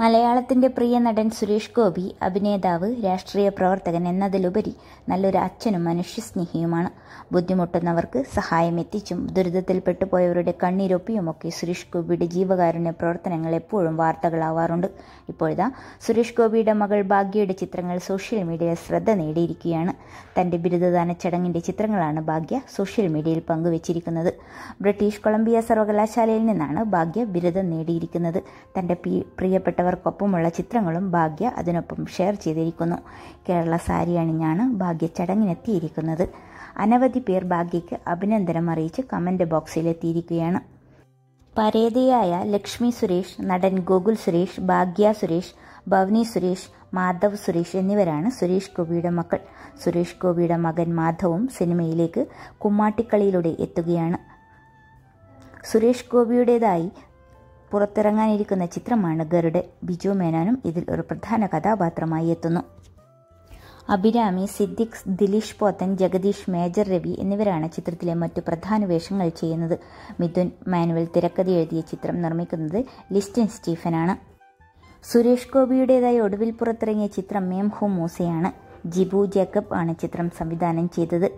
മലയാളത്തിൻ്റെ പ്രിയ നടൻ സുരേഷ് ഗോപി അഭിനേതാവ് രാഷ്ട്രീയ പ്രവർത്തകൻ എന്നതിലുപരി നല്ലൊരു അച്ഛനും മനുഷ്യസ്നേഹിയുമാണ് ബുദ്ധിമുട്ടുന്നവർക്ക് സഹായം എത്തിച്ചും ദുരിതത്തിൽപ്പെട്ടു പോയവരുടെ കണ്ണീരൊപ്പിയുമൊക്കെ സുരേഷ് ഗോപിയുടെ ജീവകാരുണ്യ പ്രവർത്തനങ്ങൾ എപ്പോഴും വാർത്തകളാവാറുണ്ട് ഇപ്പോഴാ സുരേഷ് ഗോപിയുടെ മകൾ ഭാഗ്യയുടെ ചിത്രങ്ങൾ സോഷ്യൽ മീഡിയയിൽ ശ്രദ്ധ നേടിയിരിക്കുകയാണ് തൻ്റെ ബിരുദദാന ചടങ്ങിൻ്റെ ചിത്രങ്ങളാണ് ഭാഗ്യ സോഷ്യൽ മീഡിയയിൽ പങ്കുവച്ചിരിക്കുന്നത് ബ്രിട്ടീഷ് കൊളംബിയ സർവകലാശാലയിൽ നിന്നാണ് ഭാഗ്യ ബിരുദം നേടിയിരിക്കുന്നത് തൻ്റെ പ്രിയപ്പെട്ട മരിച്ചവർക്കൊപ്പമുള്ള ചിത്രങ്ങളും ഭാഗ്യ അതിനൊപ്പം ഷെയർ ചെയ്തിരിക്കുന്നു കേരള സാരി അണിഞ്ഞാണ് ഭാഗ്യ ചടങ്ങിനെത്തിയിരിക്കുന്നത് അനവധി പേർ ഭാഗ്യയ്ക്ക് അഭിനന്ദനം അറിയിച്ച് കമൻ്റ് ബോക്സിലെത്തിയിരിക്കുകയാണ് പരേതയായ ലക്ഷ്മി സുരേഷ് നടൻ ഗോകുൽ സുരേഷ് ഭാഗ്യ സുരേഷ് ഭവനി സുരേഷ് മാധവ് സുരേഷ് എന്നിവരാണ് സുരേഷ് ഗോപിയുടെ മക്കൾ സുരേഷ് ഗോപിയുടെ മകൻ മാധവും സിനിമയിലേക്ക് കുമ്മാട്ടിക്കളിയിലൂടെ എത്തുകയാണ് സുരേഷ് ഗോപിയുടേതായി പുറത്തിറങ്ങാനിരിക്കുന്ന ചിത്രമാണ് ഗരുഡ് ബിജു മേനോനും ഇതിൽ ഒരു പ്രധാന കഥാപാത്രമായി എത്തുന്നു അഭിരാമി സിദ്ദിഖ് ദിലീഷ് പോത്തൻ ജഗദീഷ് മേജർ രവി എന്നിവരാണ് ചിത്രത്തിലെ മറ്റു പ്രധാന വേഷങ്ങൾ ചെയ്യുന്നത് മിഥുൻ മാനുവൽ തിരക്കഥ എഴുതിയ ചിത്രം നിർമ്മിക്കുന്നത് ലിസ്റ്റിൻ സ്റ്റീഫനാണ് സുരേഷ് ഗോപിയുടേതായി ഒടുവിൽ പുറത്തിറങ്ങിയ ചിത്രം മേം ഹു മൂസയാണ് ജിബു ജേക്കബ് ആണ് ചിത്രം സംവിധാനം ചെയ്തത്